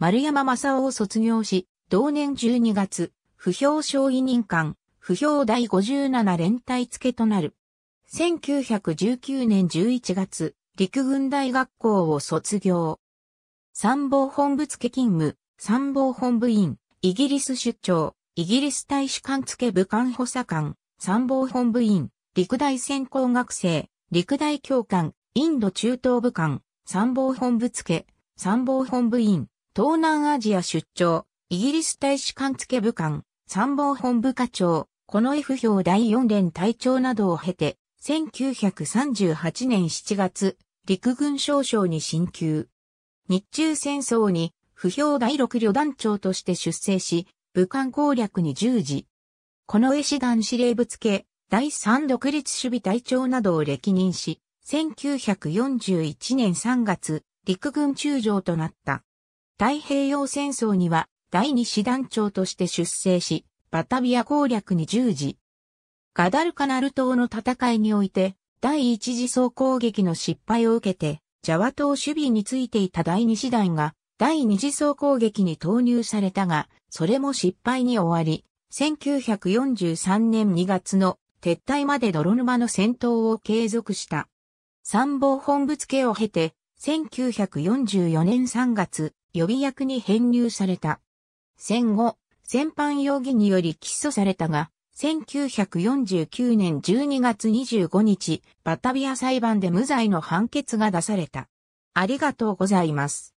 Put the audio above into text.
丸山正夫を卒業し、同年12月、不評小委任官、不評第57連隊付となる。1919年11月、陸軍大学校を卒業。参謀本部付勤務、参謀本部員、イギリス出張、イギリス大使館付武官補佐官、参謀本部員、陸大専攻学生、陸大教官、インド中東部官、参謀本部付、参謀本部員、東南アジア出張、イギリス大使館付部官、参謀本部課長、この F 表第4連隊長などを経て、1938年7月、陸軍少将に進級。日中戦争に、不評第6旅団長として出征し、武漢攻略に従事。この絵師団司令部付、第3独立守備隊長などを歴任し、1941年3月、陸軍中将となった。太平洋戦争には第二師団長として出征し、バタビア攻略に従事。ガダルカナル島の戦いにおいて、第一次総攻撃の失敗を受けて、ジャワ島守備についていた第二師団が、第二次総攻撃に投入されたが、それも失敗に終わり、1943年2月の撤退まで泥沼の戦闘を継続した。参謀本部付を経て、1944年3月、予備役に編入された。戦後、戦犯容疑により起訴されたが、1949年12月25日、バタビア裁判で無罪の判決が出された。ありがとうございます。